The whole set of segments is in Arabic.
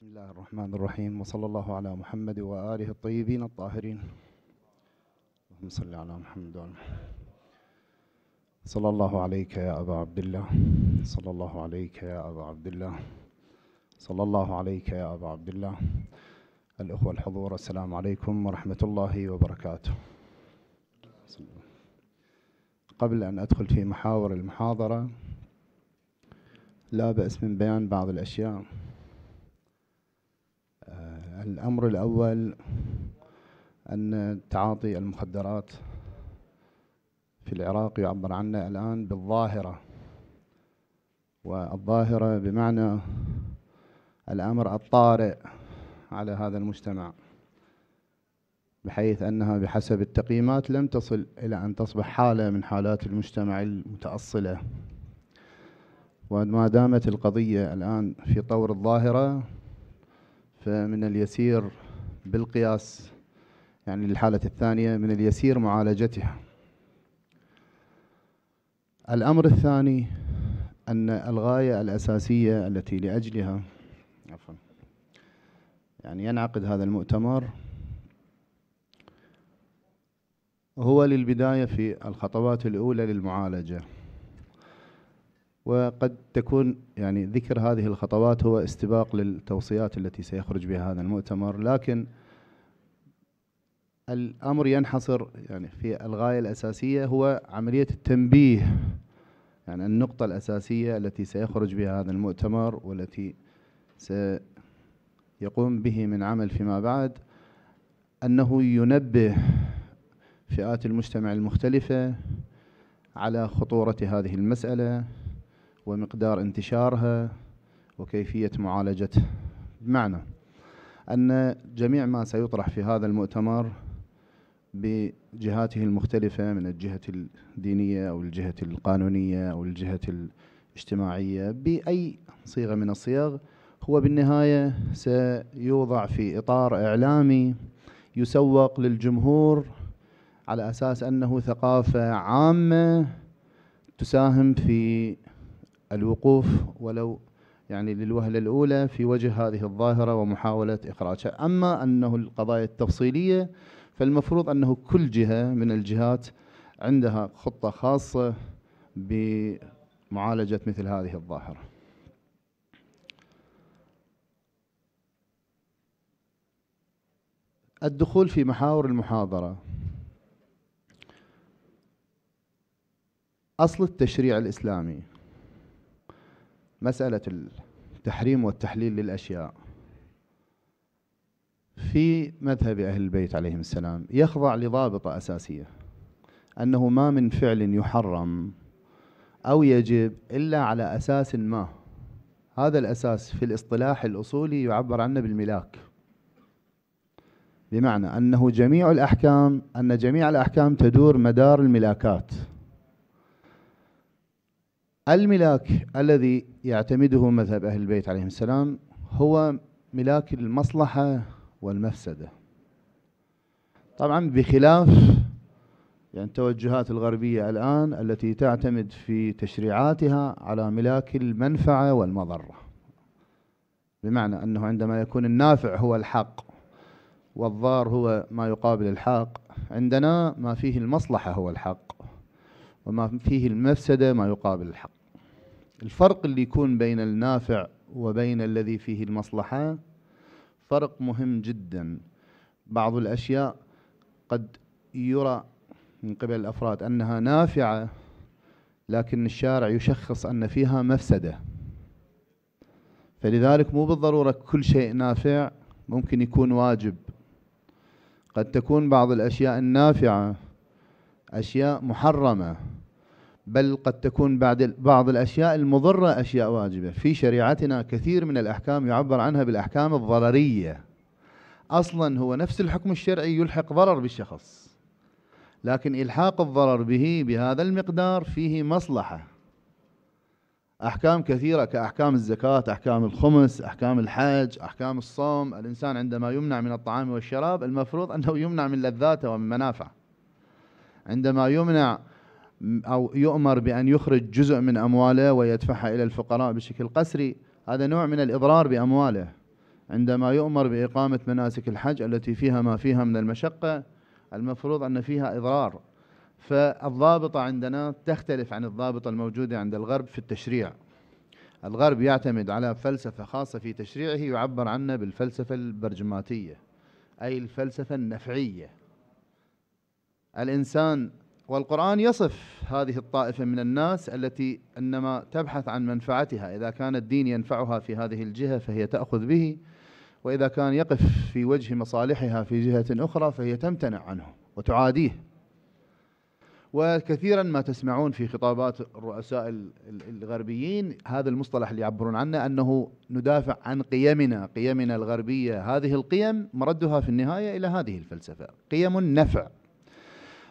بسم الله الرحمن الرحيم وصلى الله على محمد وآله الطيبين الطاهرين اللهم صل على محمد وعلى صلى الله عليك يا أبا عبد الله صلى الله عليك يا أبا عبد الله صلى الله عليك يا أبا عبد الله الأخوة الحضور السلام عليكم ورحمة الله وبركاته قبل أن أدخل في محاور المحاضرة لا بأس من بيان بعض الأشياء الأمر الأول أن تعاطي المخدرات في العراق يعبر عنه الآن بالظاهرة والظاهرة بمعنى الأمر الطارئ على هذا المجتمع بحيث أنها بحسب التقييمات لم تصل إلى أن تصبح حالة من حالات المجتمع المتأصلة وما دامت القضية الآن في طور الظاهرة فمن اليسير بالقياس يعني للحالة الثانية من اليسير معالجتها الأمر الثاني أن الغاية الأساسية التي لأجلها عفوا يعني ينعقد هذا المؤتمر هو للبداية في الخطوات الأولى للمعالجة وقد تكون يعني ذكر هذه الخطوات هو استباق للتوصيات التي سيخرج بها هذا المؤتمر لكن الأمر ينحصر يعني في الغاية الأساسية هو عملية التنبيه يعني النقطة الأساسية التي سيخرج بها هذا المؤتمر والتي سيقوم به من عمل فيما بعد أنه ينبه فئات المجتمع المختلفة على خطورة هذه المسألة ومقدار انتشارها وكيفية معالجته بمعنى أن جميع ما سيطرح في هذا المؤتمر بجهاته المختلفة من الجهة الدينية أو الجهة القانونية أو الجهة الاجتماعية بأي صيغة من الصيغ هو بالنهاية سيوضع في إطار إعلامي يسوق للجمهور على أساس أنه ثقافة عامة تساهم في الوقوف ولو يعني للوهلة الأولى في وجه هذه الظاهرة ومحاولة إخراجها أما أنه القضايا التفصيلية فالمفروض أنه كل جهة من الجهات عندها خطة خاصة بمعالجة مثل هذه الظاهرة الدخول في محاور المحاضرة أصل التشريع الإسلامي مسألة التحريم والتحليل للأشياء في مذهب أهل البيت عليهم السلام يخضع لضابطة أساسية أنه ما من فعل يحرم أو يجب إلا على أساس ما هذا الأساس في الاصطلاح الأصولي يعبر عنه بالملاك بمعنى أنه جميع الأحكام أن جميع الأحكام تدور مدار الملاكات الملاك الذي يعتمده مذهب أهل البيت عليهم السلام هو ملاك المصلحة والمفسدة طبعا بخلاف يعني التوجهات الغربية الآن التي تعتمد في تشريعاتها على ملاك المنفعة والمضرة بمعنى أنه عندما يكون النافع هو الحق والضار هو ما يقابل الحق عندنا ما فيه المصلحة هو الحق وما فيه المفسدة ما يقابل الحق الفرق اللي يكون بين النافع وبين الذي فيه المصلحة فرق مهم جدا بعض الأشياء قد يرى من قبل الأفراد أنها نافعة لكن الشارع يشخص أن فيها مفسدة فلذلك مو بالضرورة كل شيء نافع ممكن يكون واجب قد تكون بعض الأشياء النافعة أشياء محرمة بل قد تكون بعد بعض الأشياء المضرة أشياء واجبة في شريعتنا كثير من الأحكام يعبر عنها بالأحكام الضررية أصلا هو نفس الحكم الشرعي يلحق ضرر بالشخص لكن إلحاق الضرر به بهذا المقدار فيه مصلحة أحكام كثيرة كأحكام الزكاة أحكام الخمس أحكام الحج أحكام الصوم الإنسان عندما يمنع من الطعام والشراب المفروض أنه يمنع من لذاته ومن منافعه عندما يمنع أو يؤمر بأن يخرج جزء من أمواله ويدفعها إلى الفقراء بشكل قسري هذا نوع من الإضرار بأمواله عندما يؤمر بإقامة مناسك الحج التي فيها ما فيها من المشقة المفروض أن فيها إضرار فالضابطة عندنا تختلف عن الضابطة الموجودة عند الغرب في التشريع الغرب يعتمد على فلسفة خاصة في تشريعه يعبر عنها بالفلسفة البرجماتية أي الفلسفة النفعية الإنسان والقرآن يصف هذه الطائفة من الناس التي إنما تبحث عن منفعتها إذا كان الدين ينفعها في هذه الجهة فهي تأخذ به وإذا كان يقف في وجه مصالحها في جهة أخرى فهي تمتنع عنه وتعاديه وكثيرا ما تسمعون في خطابات الرؤساء الغربيين هذا المصطلح اللي يعبرون عنه أنه ندافع عن قيمنا قيمنا الغربية هذه القيم مردها في النهاية إلى هذه الفلسفة قيم النفع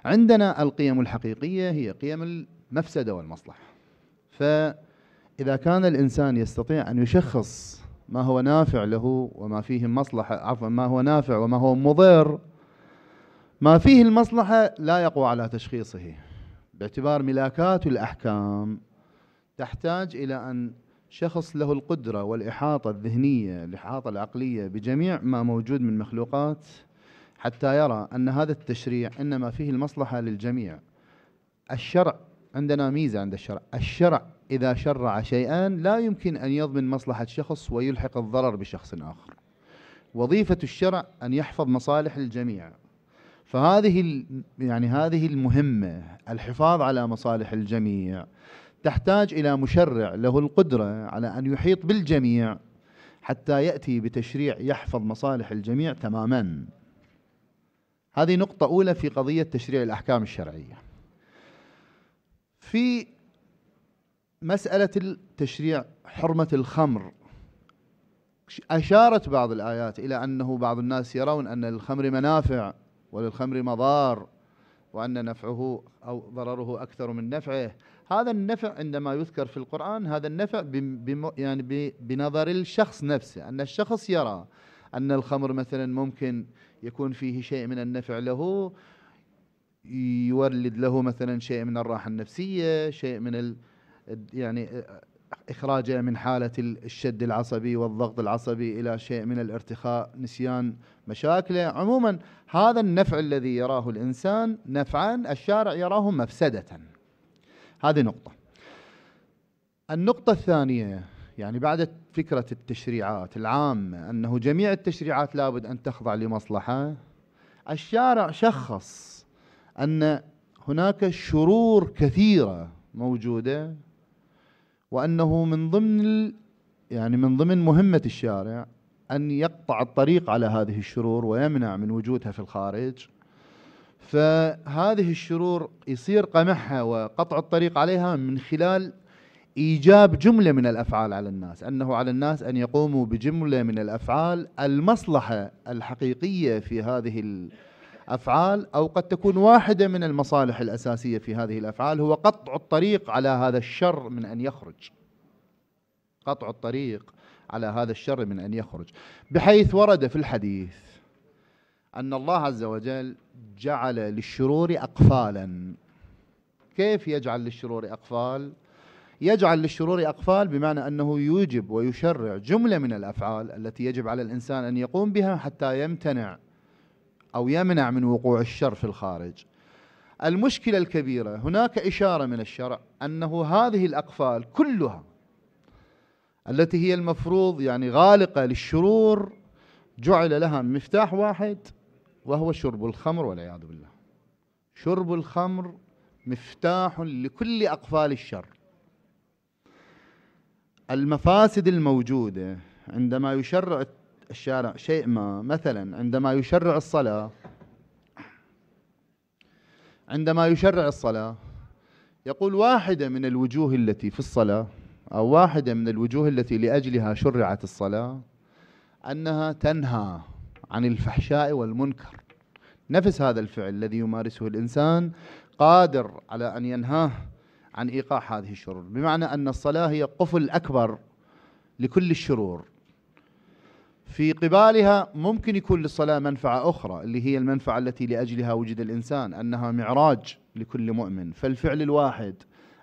عندنا القيم الحقيقية هي قيم المفسدة والمصلحة فإذا كان الإنسان يستطيع أن يشخص ما هو نافع له وما فيه مصلحة عفوا ما هو نافع وما هو مضر ما فيه المصلحة لا يقوى على تشخيصه باعتبار ملاكات الأحكام تحتاج إلى أن شخص له القدرة والإحاطة الذهنية الإحاطة العقلية بجميع ما موجود من مخلوقات حتى يرى أن هذا التشريع إنما فيه المصلحة للجميع الشرع عندنا ميزة عند الشرع الشرع إذا شرع شيئا لا يمكن أن يضمن مصلحة شخص ويلحق الضرر بشخص آخر وظيفة الشرع أن يحفظ مصالح الجميع فهذه يعني هذه المهمة الحفاظ على مصالح الجميع تحتاج إلى مشرع له القدرة على أن يحيط بالجميع حتى يأتي بتشريع يحفظ مصالح الجميع تماما هذه نقطة أولى في قضية تشريع الأحكام الشرعية في مسألة تشريع حرمة الخمر أشارت بعض الآيات إلى أنه بعض الناس يرون أن للخمر منافع وللخمر مضار وأن نفعه أو ضرره أكثر من نفعه هذا النفع عندما يذكر في القرآن هذا النفع يعني بنظر الشخص نفسه أن الشخص يرى أن الخمر مثلا ممكن يكون فيه شيء من النفع له يولد له مثلا شيء من الراحة النفسية شيء من ال يعني إخراجه من حالة الشد العصبي والضغط العصبي إلى شيء من الارتخاء نسيان مشاكله عموما هذا النفع الذي يراه الإنسان نفعا الشارع يراه مفسدة هذه نقطة النقطة الثانية يعني بعد فكرة التشريعات العامة أنه جميع التشريعات لابد أن تخضع لمصلحة الشارع شخص أن هناك شرور كثيرة موجودة وأنه من ضمن يعني من ضمن مهمة الشارع أن يقطع الطريق على هذه الشرور ويمنع من وجودها في الخارج فهذه الشرور يصير قمعها وقطع الطريق عليها من خلال ايجاب جمله من الافعال على الناس، انه على الناس ان يقوموا بجمله من الافعال المصلحه الحقيقيه في هذه الافعال او قد تكون واحده من المصالح الاساسيه في هذه الافعال هو قطع الطريق على هذا الشر من ان يخرج. قطع الطريق على هذا الشر من ان يخرج، بحيث ورد في الحديث ان الله عز وجل جعل للشرور اقفالا. كيف يجعل للشرور اقفال؟ يجعل للشرور أقفال بمعنى أنه يوجب ويشرع جملة من الأفعال التي يجب على الإنسان أن يقوم بها حتى يمتنع أو يمنع من وقوع الشر في الخارج المشكلة الكبيرة هناك إشارة من الشرع أنه هذه الأقفال كلها التي هي المفروض يعني غالقة للشرور جعل لها مفتاح واحد وهو شرب الخمر والعياذ بالله شرب الخمر مفتاح لكل أقفال الشر المفاسد الموجودة عندما يشرع الشارع شيء ما مثلا عندما يشرع الصلاة عندما يشرع الصلاة يقول واحدة من الوجوه التي في الصلاة أو واحدة من الوجوه التي لأجلها شرعت الصلاة أنها تنهى عن الفحشاء والمنكر نفس هذا الفعل الذي يمارسه الإنسان قادر على أن ينهاه عن ايقاع هذه الشرور بمعنى ان الصلاه هي قفل اكبر لكل الشرور في قبالها ممكن يكون للصلاه منفعه اخرى اللي هي المنفعه التي لاجلها وجد الانسان انها معراج لكل مؤمن فالفعل الواحد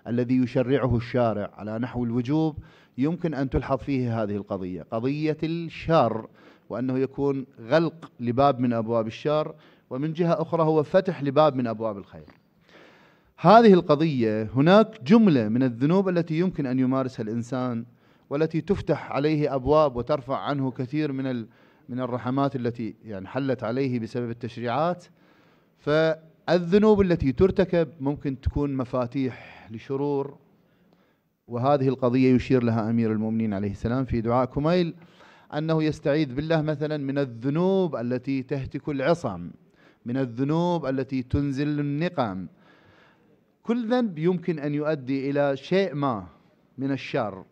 الذي يشرعه الشارع على نحو الوجوب يمكن ان تلحظ فيه هذه القضيه قضيه الشر وانه يكون غلق لباب من ابواب الشر ومن جهه اخرى هو فتح لباب من ابواب الخير هذه القضية هناك جملة من الذنوب التي يمكن أن يمارسها الإنسان والتي تفتح عليه أبواب وترفع عنه كثير من من الرحمات التي يعني حلت عليه بسبب التشريعات فالذنوب التي ترتكب ممكن تكون مفاتيح لشرور وهذه القضية يشير لها أمير المؤمنين عليه السلام في دعاء كميل أنه يستعيذ بالله مثلا من الذنوب التي تهتك العصم من الذنوب التي تنزل النقم كل ذنب يمكن أن يؤدي إلى شيء ما من الشر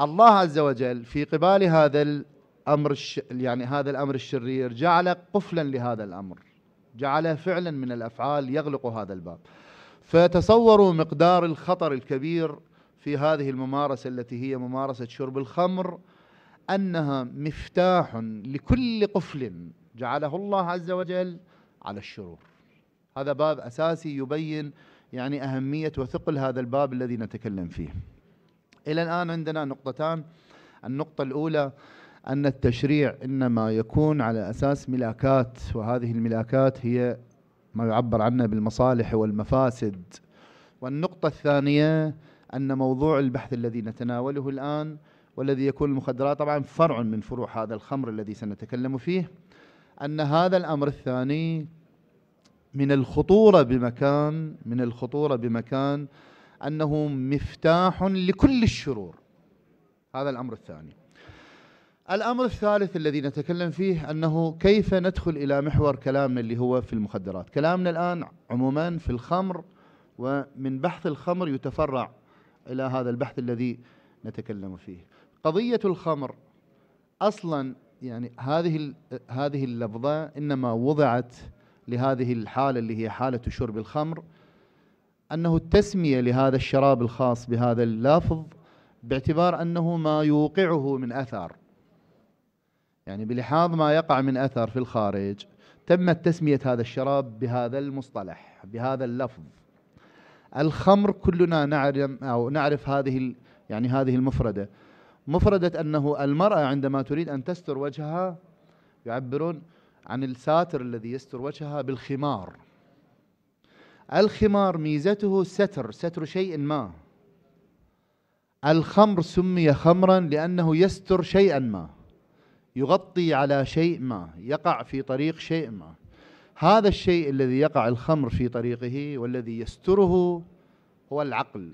الله عز وجل في قبال هذا الأمر الش... يعني هذا الأمر الشرير جعل قفلا لهذا الأمر جعل فعلا من الأفعال يغلق هذا الباب فتصوروا مقدار الخطر الكبير في هذه الممارسة التي هي ممارسة شرب الخمر أنها مفتاح لكل قفل جعله الله عز وجل على الشرور هذا باب أساسي يبين يعني أهمية وثقل هذا الباب الذي نتكلم فيه إلى الآن عندنا نقطتان النقطة الأولى أن التشريع إنما يكون على أساس ملاكات وهذه الملاكات هي ما يعبر عنه بالمصالح والمفاسد والنقطة الثانية أن موضوع البحث الذي نتناوله الآن والذي يكون المخدرات طبعا فرع من فروع هذا الخمر الذي سنتكلم فيه أن هذا الأمر الثاني من الخطورة بمكان من الخطورة بمكان أنه مفتاح لكل الشرور هذا الأمر الثاني الأمر الثالث الذي نتكلم فيه أنه كيف ندخل إلى محور كلامنا اللي هو في المخدرات كلامنا الآن عموما في الخمر ومن بحث الخمر يتفرع إلى هذا البحث الذي نتكلم فيه قضية الخمر أصلا يعني هذه هذه اللفظة إنما وضعت لهذه الحالة اللي هي حالة شرب الخمر أنه التسمية لهذا الشراب الخاص بهذا اللافظ باعتبار أنه ما يوقعه من أثر يعني بلحاظ ما يقع من أثر في الخارج تمت تسمية هذا الشراب بهذا المصطلح بهذا اللفظ الخمر كلنا نعلم أو نعرف هذه يعني هذه المفردة مفردة أنه المرأة عندما تريد أن تستر وجهها يعبرون عن الساتر الذي يستر وجهها بالخمار الخمار ميزته ستر ستر شيء ما الخمر سمي خمرا لأنه يستر شيئا ما يغطي على شيء ما يقع في طريق شيء ما هذا الشيء الذي يقع الخمر في طريقه والذي يستره هو العقل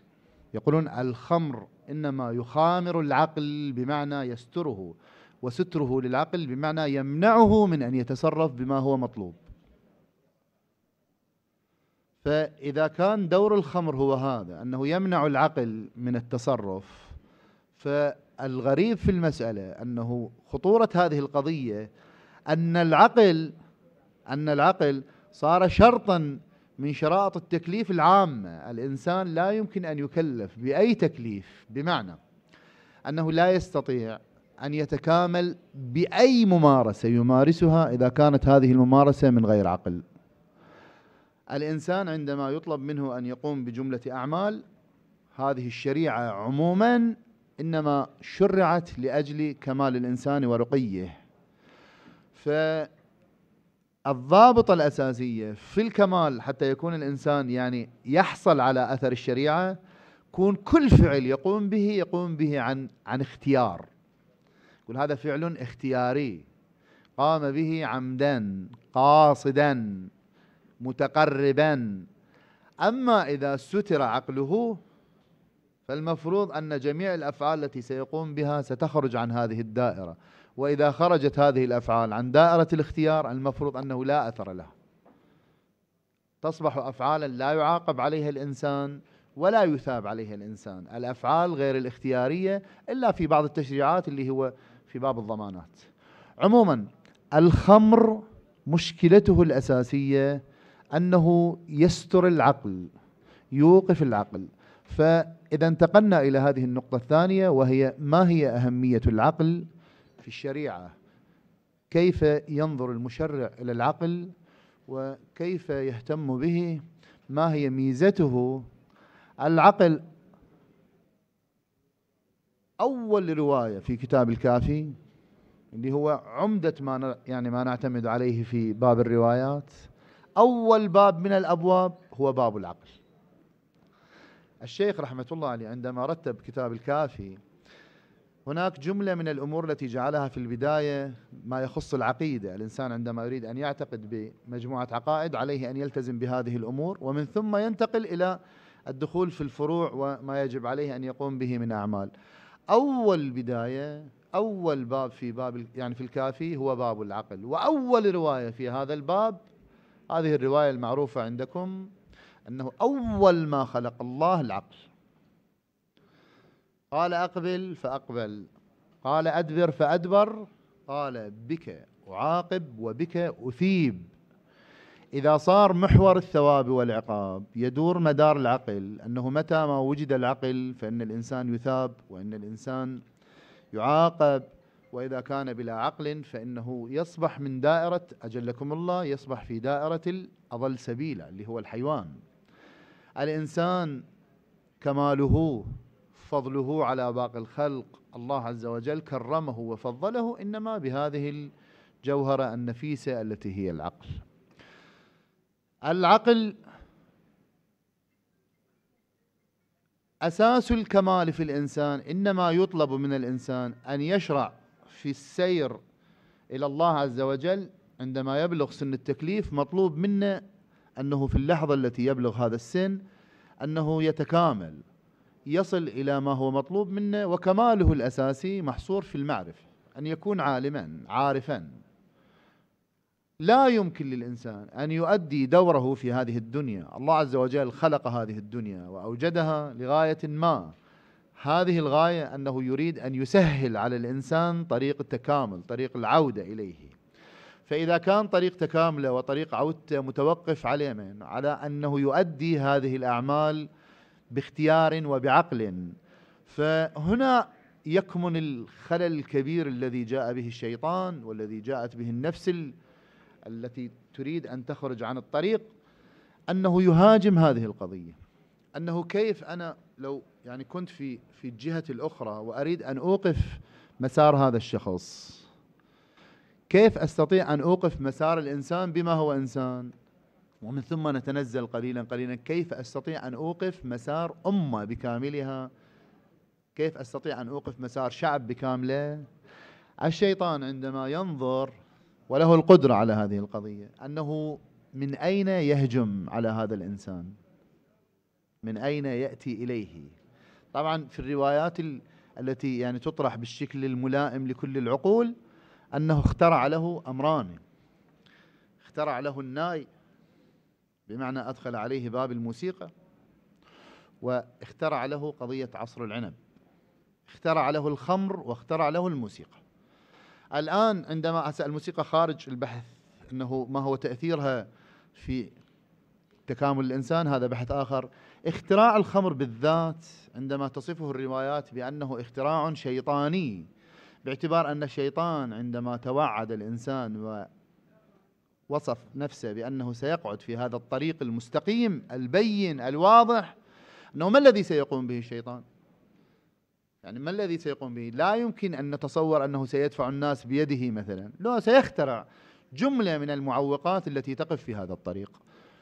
يقولون الخمر إنما يخامر العقل بمعنى يستره وستره للعقل بمعنى يمنعه من أن يتصرف بما هو مطلوب فإذا كان دور الخمر هو هذا أنه يمنع العقل من التصرف فالغريب في المسألة أنه خطورة هذه القضية أن العقل أن العقل صار شرطا من شرائط التكليف العامة الإنسان لا يمكن أن يكلف بأي تكليف بمعنى أنه لا يستطيع أن يتكامل بأي ممارسة يمارسها إذا كانت هذه الممارسة من غير عقل الإنسان عندما يطلب منه أن يقوم بجملة أعمال هذه الشريعة عموما إنما شرعت لأجل كمال الإنسان ورقيه فالضابطة الأساسية في الكمال حتى يكون الإنسان يعني يحصل على أثر الشريعة كون كل فعل يقوم به يقوم به عن عن اختيار يقول هذا فعل اختياري قام به عمدا قاصدا متقربا اما اذا ستر عقله فالمفروض ان جميع الافعال التي سيقوم بها ستخرج عن هذه الدائره واذا خرجت هذه الافعال عن دائره الاختيار المفروض انه لا اثر لها تصبح افعالا لا يعاقب عليها الانسان ولا يثاب عليها الانسان الافعال غير الاختياريه الا في بعض التشريعات اللي هو في باب الضمانات عموما الخمر مشكلته الأساسية أنه يستر العقل يوقف العقل فإذا انتقلنا إلى هذه النقطة الثانية وهي ما هي أهمية العقل في الشريعة كيف ينظر المشرع إلى العقل وكيف يهتم به ما هي ميزته العقل أول رواية في كتاب الكافي اللي هو عمدة ما يعني ما نعتمد عليه في باب الروايات أول باب من الأبواب هو باب العقل الشيخ رحمة الله عليه عندما رتب كتاب الكافي هناك جملة من الأمور التي جعلها في البداية ما يخص العقيدة الإنسان عندما يريد أن يعتقد بمجموعة عقائد عليه أن يلتزم بهذه الأمور ومن ثم ينتقل إلى الدخول في الفروع وما يجب عليه أن يقوم به من أعمال أول بداية أول باب في باب يعني في الكافي هو باب العقل وأول رواية في هذا الباب هذه الرواية المعروفة عندكم أنه أول ما خلق الله العقل قال أقبل فأقبل قال أدبر فأدبر قال بك أعاقب وبك أثيب إذا صار محور الثواب والعقاب يدور مدار العقل أنه متى ما وجد العقل فإن الإنسان يثاب وإن الإنسان يعاقب وإذا كان بلا عقل فإنه يصبح من دائرة أجلكم الله يصبح في دائرة الأضل سبيلا اللي هو الحيوان الإنسان كماله فضله على باقي الخلق الله عز وجل كرمه وفضله إنما بهذه الجوهرة النفيسة التي هي العقل العقل أساس الكمال في الإنسان إنما يطلب من الإنسان أن يشرع في السير إلى الله عز وجل عندما يبلغ سن التكليف مطلوب منه أنه في اللحظة التي يبلغ هذا السن أنه يتكامل يصل إلى ما هو مطلوب منه وكماله الأساسي محصور في المعرفة أن يكون عالما عارفا لا يمكن للإنسان أن يؤدي دوره في هذه الدنيا الله عز وجل خلق هذه الدنيا وأوجدها لغاية ما هذه الغاية أنه يريد أن يسهل على الإنسان طريق التكامل طريق العودة إليه فإذا كان طريق تكامله وطريق عودته متوقف على من؟ على أنه يؤدي هذه الأعمال باختيار وبعقل فهنا يكمن الخلل الكبير الذي جاء به الشيطان والذي جاءت به النفس التي تريد أن تخرج عن الطريق أنه يهاجم هذه القضية أنه كيف أنا لو يعني كنت في في الجهة الأخرى وأريد أن أوقف مسار هذا الشخص كيف أستطيع أن أوقف مسار الإنسان بما هو إنسان ومن ثم نتنزل قليلا قليلا كيف أستطيع أن أوقف مسار أمة بكاملها كيف أستطيع أن أوقف مسار شعب بكامله الشيطان عندما ينظر وله القدرة على هذه القضية أنه من أين يهجم على هذا الإنسان من أين يأتي إليه طبعا في الروايات التي يعني تطرح بالشكل الملائم لكل العقول أنه اخترع له أمران اخترع له الناي بمعنى أدخل عليه باب الموسيقى واخترع له قضية عصر العنب اخترع له الخمر واخترع له الموسيقى الآن عندما أسأل الموسيقى خارج البحث أنه ما هو تأثيرها في تكامل الإنسان هذا بحث آخر اختراع الخمر بالذات عندما تصفه الروايات بأنه اختراع شيطاني باعتبار أن الشيطان عندما توعد الإنسان ووصف نفسه بأنه سيقعد في هذا الطريق المستقيم البين الواضح أنه ما الذي سيقوم به الشيطان يعني ما الذي سيقوم به لا يمكن أن نتصور أنه سيدفع الناس بيده مثلا لا سيخترع جملة من المعوقات التي تقف في هذا الطريق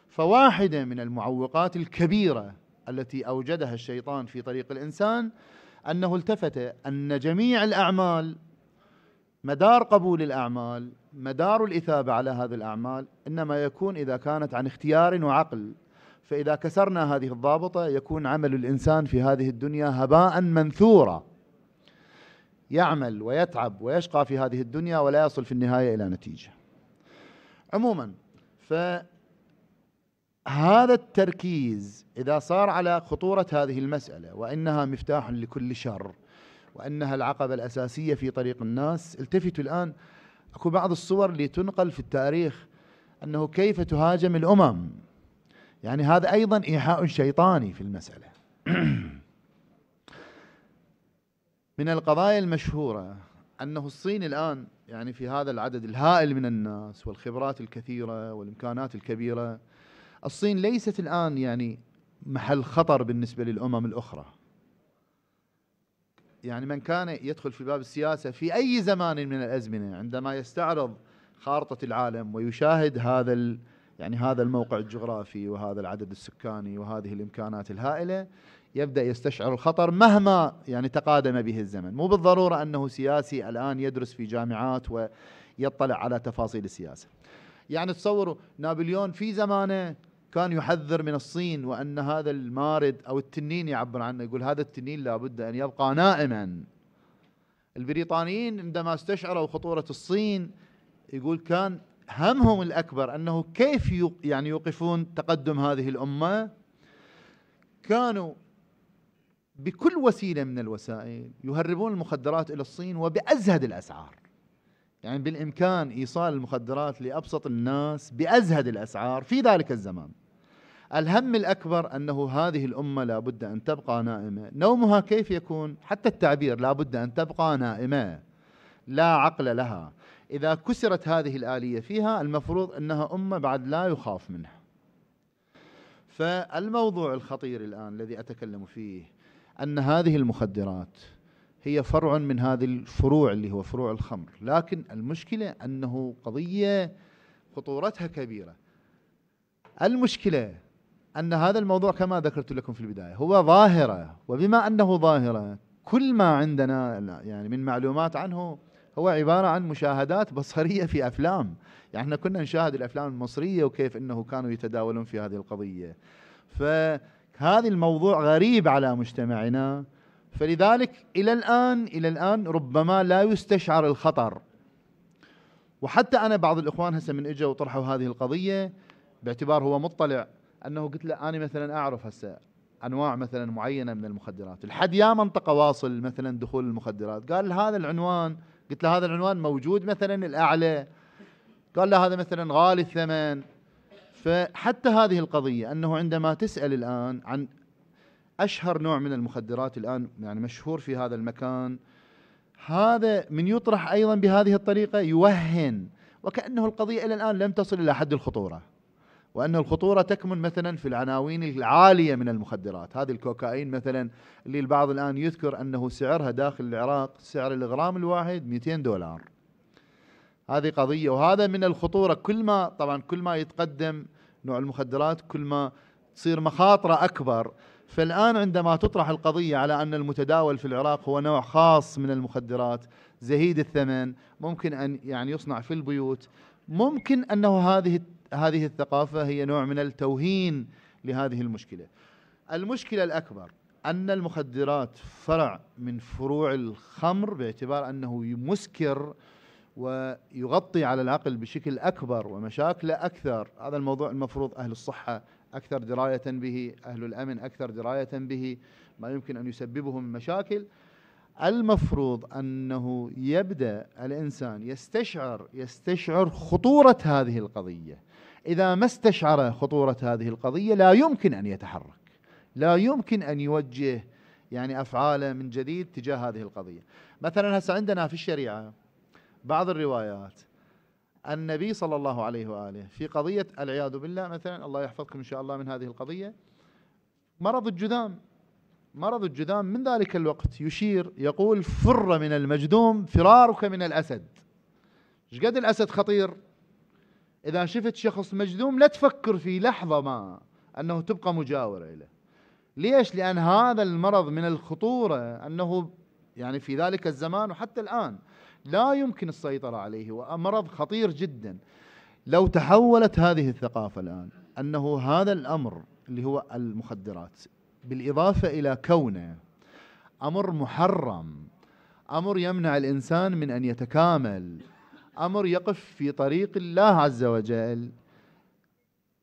فواحدة من المعوقات الكبيرة التي أوجدها الشيطان في طريق الإنسان أنه التفت أن جميع الأعمال مدار قبول الأعمال مدار الإثابة على هذه الأعمال إنما يكون إذا كانت عن اختيار وعقل فإذا كسرنا هذه الضابطة يكون عمل الإنسان في هذه الدنيا هباء منثورا يعمل ويتعب ويشقى في هذه الدنيا ولا يصل في النهاية إلى نتيجة عموما فهذا التركيز إذا صار على خطورة هذه المسألة وإنها مفتاح لكل شر وأنها العقبة الأساسية في طريق الناس التفتوا الآن أكو بعض الصور اللي تنقل في التاريخ أنه كيف تهاجم الأمم يعني هذا أيضا إيحاء شيطاني في المسألة من القضايا المشهورة أنه الصين الآن يعني في هذا العدد الهائل من الناس والخبرات الكثيرة والإمكانات الكبيرة الصين ليست الآن يعني محل خطر بالنسبة للأمم الأخرى يعني من كان يدخل في باب السياسة في أي زمان من الأزمنة عندما يستعرض خارطة العالم ويشاهد هذا يعني هذا الموقع الجغرافي وهذا العدد السكاني وهذه الامكانات الهائله يبدا يستشعر الخطر مهما يعني تقادم به الزمن، مو بالضروره انه سياسي الان يدرس في جامعات ويطلع على تفاصيل السياسه. يعني تصوروا نابليون في زمانه كان يحذر من الصين وان هذا المارد او التنين يعبر عنه يقول هذا التنين لابد ان يبقى نائما. البريطانيين عندما استشعروا خطوره الصين يقول كان همهم الأكبر أنه كيف يعني يوقفون تقدم هذه الأمة كانوا بكل وسيلة من الوسائل يهربون المخدرات إلى الصين وبأزهد الأسعار يعني بالإمكان إيصال المخدرات لأبسط الناس بأزهد الأسعار في ذلك الزمان الهم الأكبر أنه هذه الأمة لابد أن تبقى نائمة نومها كيف يكون حتى التعبير لابد أن تبقى نائمة لا عقل لها إذا كسرت هذه الآلية فيها المفروض أنها أمة بعد لا يخاف منها فالموضوع الخطير الآن الذي أتكلم فيه أن هذه المخدرات هي فرع من هذه الفروع اللي هو فروع الخمر لكن المشكلة أنه قضية خطورتها كبيرة المشكلة أن هذا الموضوع كما ذكرت لكم في البداية هو ظاهرة وبما أنه ظاهرة كل ما عندنا يعني من معلومات عنه هو عبارة عن مشاهدات بصرية في أفلام يعني احنا كنا نشاهد الأفلام المصرية وكيف أنه كانوا يتداولون في هذه القضية فهذا الموضوع غريب على مجتمعنا فلذلك إلى الآن إلى الآن ربما لا يستشعر الخطر وحتى أنا بعض الإخوان هسه من إجوا وطرحوا هذه القضية باعتبار هو مطلع أنه قلت له أنا مثلا أعرف هسه انواع مثلا معينه من المخدرات، الحد يا منطقه واصل مثلا دخول المخدرات، قال هذا العنوان قلت له هذا العنوان موجود مثلا الأعلى قال لا هذا مثلا غالي الثمن فحتى هذه القضية أنه عندما تسأل الآن عن أشهر نوع من المخدرات الآن يعني مشهور في هذا المكان هذا من يطرح أيضا بهذه الطريقة يوهن وكأنه القضية إلى الآن لم تصل إلى حد الخطورة وأن الخطورة تكمن مثلا في العناوين العالية من المخدرات هذه الكوكايين مثلا اللي البعض الآن يذكر أنه سعرها داخل العراق سعر الغرام الواحد 200 دولار هذه قضية وهذا من الخطورة كل ما طبعا كل ما يتقدم نوع المخدرات كل ما تصير مخاطرة أكبر فالآن عندما تطرح القضية على أن المتداول في العراق هو نوع خاص من المخدرات زهيد الثمن ممكن أن يعني يصنع في البيوت ممكن أنه هذه هذه الثقافة هي نوع من التوهين لهذه المشكلة المشكلة الأكبر أن المخدرات فرع من فروع الخمر باعتبار أنه مسكر ويغطي على العقل بشكل أكبر ومشاكله أكثر هذا الموضوع المفروض أهل الصحة أكثر دراية به أهل الأمن أكثر دراية به ما يمكن أن يسببه من مشاكل المفروض انه يبدا الانسان يستشعر يستشعر خطوره هذه القضيه اذا ما استشعر خطوره هذه القضيه لا يمكن ان يتحرك لا يمكن ان يوجه يعني افعاله من جديد تجاه هذه القضيه مثلا هسه عندنا في الشريعه بعض الروايات النبي صلى الله عليه واله في قضيه العياذ بالله مثلا الله يحفظكم ان شاء الله من هذه القضيه مرض الجذام مرض الجذام من ذلك الوقت يشير يقول فر من المجذوم فرارك من الأسد شقد الأسد خطير إذا شفت شخص مجذوم لا تفكر في لحظة ما أنه تبقى مجاورة له ليش لأن هذا المرض من الخطورة أنه يعني في ذلك الزمان وحتى الآن لا يمكن السيطرة عليه ومرض خطير جدا لو تحولت هذه الثقافة الآن أنه هذا الأمر اللي هو المخدرات بالإضافة إلى كونه أمر محرم أمر يمنع الإنسان من أن يتكامل أمر يقف في طريق الله عز وجل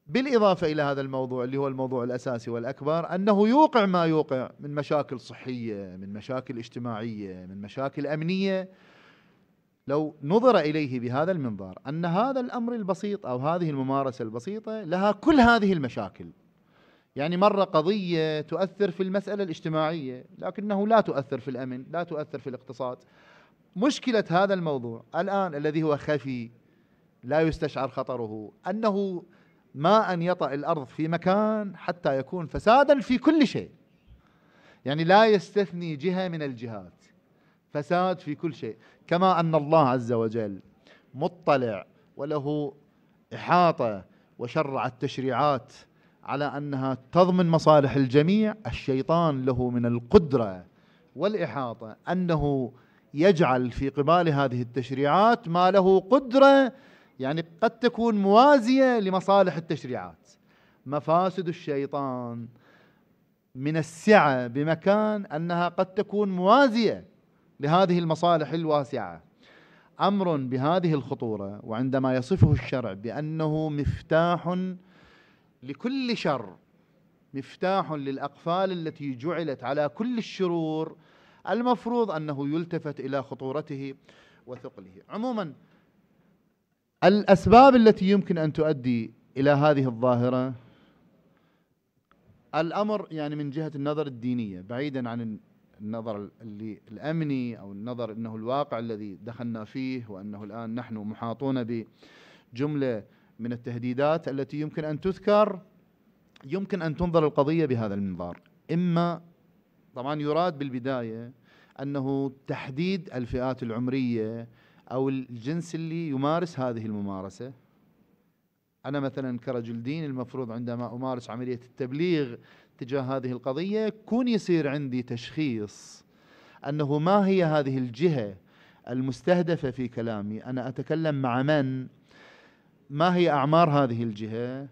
بالإضافة إلى هذا الموضوع اللي هو الموضوع الأساسي والأكبر أنه يوقع ما يوقع من مشاكل صحية من مشاكل اجتماعية من مشاكل أمنية لو نظر إليه بهذا المنظار أن هذا الأمر البسيط أو هذه الممارسة البسيطة لها كل هذه المشاكل يعني مرة قضية تؤثر في المسألة الاجتماعية لكنه لا تؤثر في الأمن لا تؤثر في الاقتصاد مشكلة هذا الموضوع الآن الذي هو خفي لا يستشعر خطره أنه ما أن يطأ الأرض في مكان حتى يكون فسادا في كل شيء يعني لا يستثني جهة من الجهات فساد في كل شيء كما أن الله عز وجل مطلع وله إحاطة وشرع التشريعات على انها تضمن مصالح الجميع الشيطان له من القدره والاحاطه انه يجعل في قبال هذه التشريعات ما له قدره يعني قد تكون موازيه لمصالح التشريعات مفاسد الشيطان من السعه بمكان انها قد تكون موازيه لهذه المصالح الواسعه امر بهذه الخطوره وعندما يصفه الشرع بانه مفتاح لكل شر مفتاح للأقفال التي جعلت على كل الشرور المفروض أنه يلتفت إلى خطورته وثقله عموما الأسباب التي يمكن أن تؤدي إلى هذه الظاهرة الأمر يعني من جهة النظر الدينية بعيدا عن النظر اللي الأمني أو النظر أنه الواقع الذي دخلنا فيه وأنه الآن نحن محاطون بجملة من التهديدات التي يمكن أن تذكر يمكن أن تنظر القضية بهذا المنظار إما طبعا يراد بالبداية أنه تحديد الفئات العمرية أو الجنس اللي يمارس هذه الممارسة أنا مثلا كرجل دين المفروض عندما أمارس عملية التبليغ تجاه هذه القضية كون يصير عندي تشخيص أنه ما هي هذه الجهة المستهدفة في كلامي أنا أتكلم مع من ما هي أعمار هذه الجهة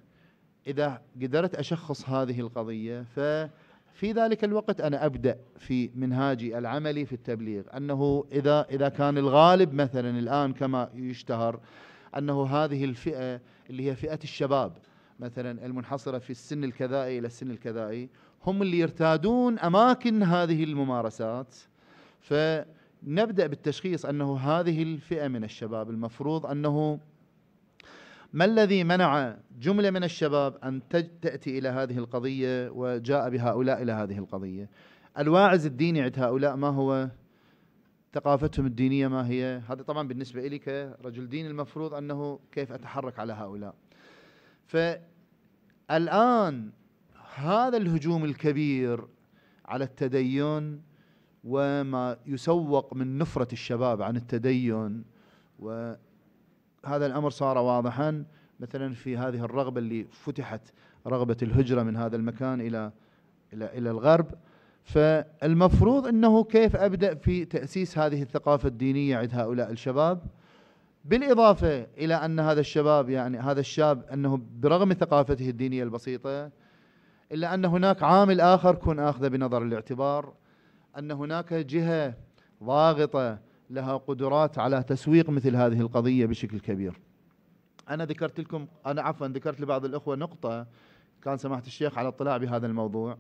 إذا قدرت أشخص هذه القضية ففي ذلك الوقت أنا أبدأ في منهاجي العملي في التبليغ أنه إذا, إذا كان الغالب مثلا الآن كما يشتهر أنه هذه الفئة اللي هي فئة الشباب مثلا المنحصرة في السن الكذائي إلى السن الكذائي هم اللي يرتادون أماكن هذه الممارسات فنبدأ بالتشخيص أنه هذه الفئة من الشباب المفروض أنه ما الذي منع جملة من الشباب أن تأتي إلى هذه القضية وجاء بهؤلاء إلى هذه القضية الواعز الديني عند هؤلاء ما هو ثقافتهم الدينية ما هي هذا طبعا بالنسبة لي كرجل دين المفروض أنه كيف أتحرك على هؤلاء فالآن هذا الهجوم الكبير على التدين وما يسوق من نفرة الشباب عن التدين و هذا الأمر صار واضحا مثلا في هذه الرغبة اللي فتحت رغبة الهجرة من هذا المكان إلى إلى إلى الغرب فالمفروض أنه كيف أبدأ في تأسيس هذه الثقافة الدينية عند هؤلاء الشباب بالإضافة إلى أن هذا الشباب يعني هذا الشاب أنه برغم ثقافته الدينية البسيطة إلا أن هناك عامل آخر كن آخذه بنظر الاعتبار أن هناك جهة ضاغطة لها قدرات على تسويق مثل هذه القضية بشكل كبير أنا ذكرت لكم أنا عفوا ذكرت لبعض الأخوة نقطة كان سماحة الشيخ على اطلاع بهذا الموضوع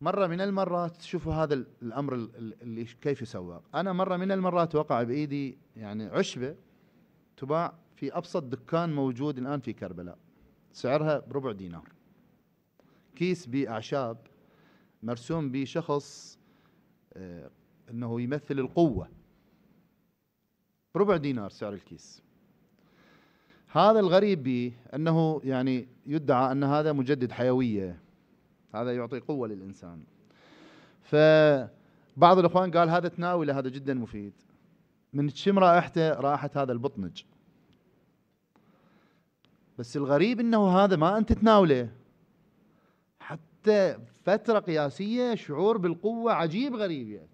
مرة من المرات شوفوا هذا الأمر اللي كيف يسوق أنا مرة من المرات وقع بإيدي يعني عشبة تباع في أبسط دكان موجود الآن في كربلاء سعرها بربع دينار كيس بأعشاب مرسوم به شخص آه، أنه يمثل القوة ربع دينار سعر الكيس هذا الغريب به أنه يعني يدعى أن هذا مجدد حيوية هذا يعطي قوة للإنسان فبعض الإخوان قال هذا تناوله هذا جدا مفيد من تشم رائحته رائحة هذا البطنج بس الغريب أنه هذا ما أنت تناوله حتى فترة قياسية شعور بالقوة عجيب غريب يعني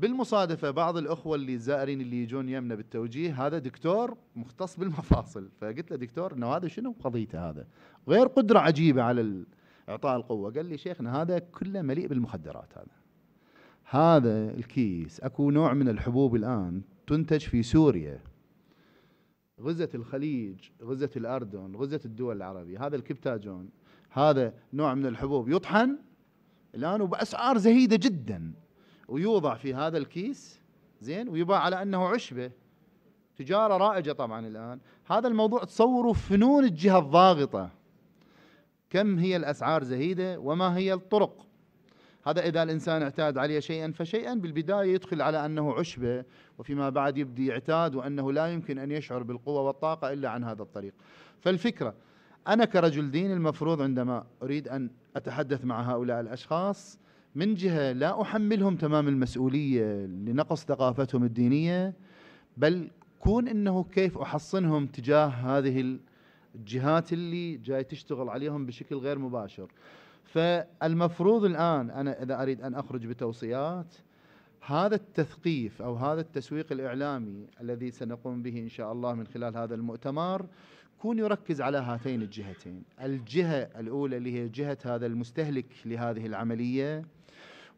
بالمصادفه بعض الاخوه اللي الزائرين اللي يجون يمنا بالتوجيه هذا دكتور مختص بالمفاصل فقلت له دكتور انه هذا شنو قضيته هذا غير قدره عجيبه على اعطاء القوه قال لي شيخنا هذا كله مليء بالمخدرات هذا هذا الكيس اكو نوع من الحبوب الان تنتج في سوريا غزة الخليج غزة الأردن غزة الدول العربية هذا الكبتاجون هذا نوع من الحبوب يطحن الآن وبأسعار زهيدة جدا ويوضع في هذا الكيس زين ويباع على انه عشبه تجاره رائجه طبعا الان هذا الموضوع تصوروا فنون الجهه الضاغطه كم هي الاسعار زهيده وما هي الطرق هذا اذا الانسان اعتاد عليه شيئا فشيئا بالبدايه يدخل على انه عشبه وفيما بعد يبدي يعتاد وانه لا يمكن ان يشعر بالقوه والطاقه الا عن هذا الطريق فالفكره انا كرجل دين المفروض عندما اريد ان اتحدث مع هؤلاء الاشخاص من جهه لا احملهم تمام المسؤوليه لنقص ثقافتهم الدينيه بل كون انه كيف احصنهم تجاه هذه الجهات اللي جاي تشتغل عليهم بشكل غير مباشر فالمفروض الان انا اذا اريد ان اخرج بتوصيات هذا التثقيف او هذا التسويق الاعلامي الذي سنقوم به ان شاء الله من خلال هذا المؤتمر كون يركز على هاتين الجهتين الجهه الاولى اللي هي جهه هذا المستهلك لهذه العمليه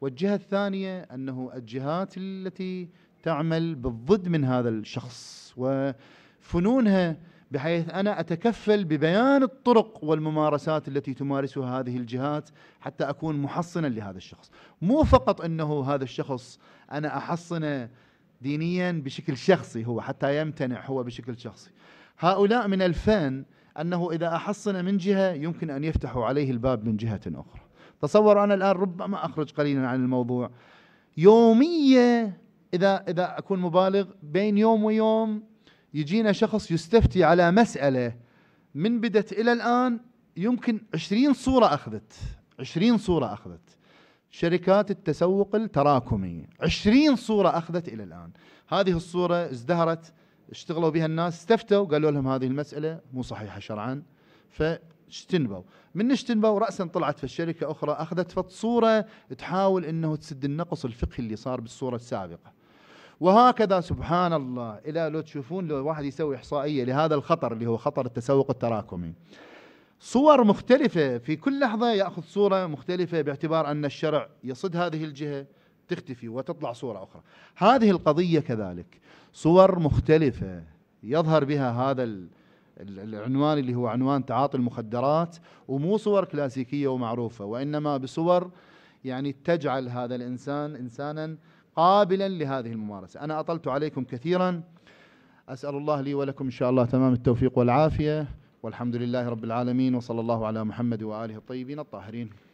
والجهة الثانية أنه الجهات التي تعمل بالضد من هذا الشخص وفنونها بحيث انا اتكفل ببيان الطرق والممارسات التي تمارسها هذه الجهات حتى اكون محصنا لهذا الشخص، مو فقط انه هذا الشخص انا احصنه دينيا بشكل شخصي هو حتى يمتنع هو بشكل شخصي. هؤلاء من الفن انه اذا احصن من جهه يمكن ان يفتحوا عليه الباب من جهه اخرى. تصور أنا الآن ربما أخرج قليلا عن الموضوع يومية إذا إذا أكون مبالغ بين يوم ويوم يجينا شخص يستفتي على مسألة من بدت إلى الآن يمكن عشرين صورة أخذت عشرين صورة أخذت شركات التسوق التراكمي عشرين صورة أخذت إلى الآن هذه الصورة ازدهرت اشتغلوا بها الناس استفتوا قالوا لهم هذه المسألة مو صحيحة شرعا ف اجتنبوا من اجتنبوا رأسا طلعت في الشركة أخرى أخذت فتصورة تحاول أنه تسد النقص الفقهي اللي صار بالصورة السابقة وهكذا سبحان الله إلى لو تشوفون لو واحد يسوي إحصائية لهذا الخطر اللي هو خطر التسوق التراكمي صور مختلفة في كل لحظة يأخذ صورة مختلفة باعتبار أن الشرع يصد هذه الجهة تختفي وتطلع صورة أخرى هذه القضية كذلك صور مختلفة يظهر بها هذا العنوان اللي هو عنوان تعاطي المخدرات ومو صور كلاسيكية ومعروفة وإنما بصور يعني تجعل هذا الإنسان إنسانا قابلا لهذه الممارسة أنا أطلت عليكم كثيرا أسأل الله لي ولكم إن شاء الله تمام التوفيق والعافية والحمد لله رب العالمين وصلى الله على محمد وآله الطيبين الطاهرين